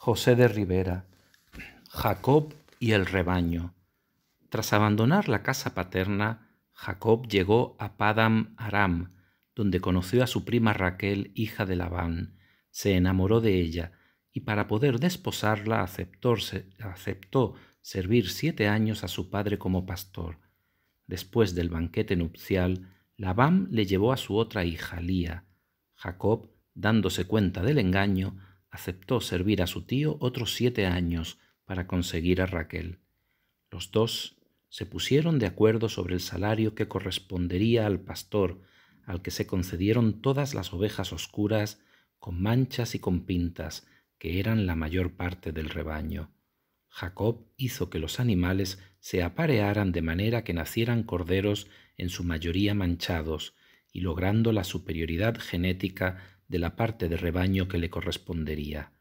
José de Rivera, Jacob y el rebaño. Tras abandonar la casa paterna, Jacob llegó a Padam Aram, donde conoció a su prima Raquel, hija de Labán. Se enamoró de ella y para poder desposarla aceptó, servir siete años a su padre como pastor. Después del banquete nupcial, Labán le llevó a su otra hija, Lía. Jacob, dándose cuenta del engaño, aceptó servir a su tío otros siete años para conseguir a Raquel. Los dos se pusieron de acuerdo sobre el salario que correspondería al pastor, al que se concedieron todas las ovejas oscuras, con manchas y con pintas, que eran la mayor parte del rebaño. Jacob hizo que los animales se aparearan de manera que nacieran corderos en su mayoría manchados, y logrando la superioridad genética de la parte de rebaño que le correspondería.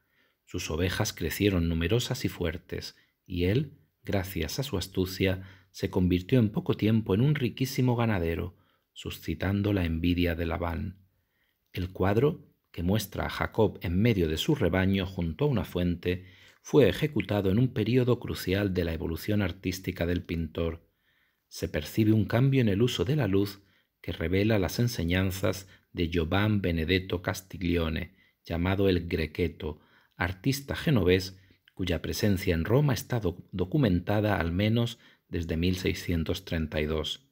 Sus ovejas crecieron numerosas y fuertes, y él, gracias a su astucia, se convirtió en poco tiempo en un riquísimo ganadero, suscitando la envidia de Labán. El cuadro, que muestra a Jacob en medio de su rebaño junto a una fuente, fue ejecutado en un período crucial de la evolución artística del pintor. Se percibe un cambio en el uso de la luz que revela las enseñanzas de Giovan Benedetto Castiglione, llamado el Grequeto, artista genovés cuya presencia en Roma está documentada al menos desde 1632.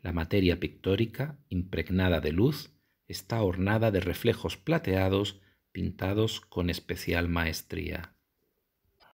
La materia pictórica, impregnada de luz, está ornada de reflejos plateados pintados con especial maestría.